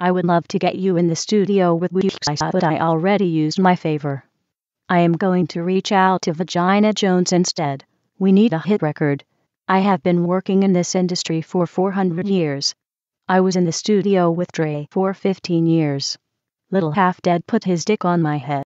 I would love to get you in the studio with which but I already used my favor. I am going to reach out to Vagina Jones instead. We need a hit record. I have been working in this industry for 400 years. I was in the studio with Dre for 15 years. Little Half Dead put his dick on my head.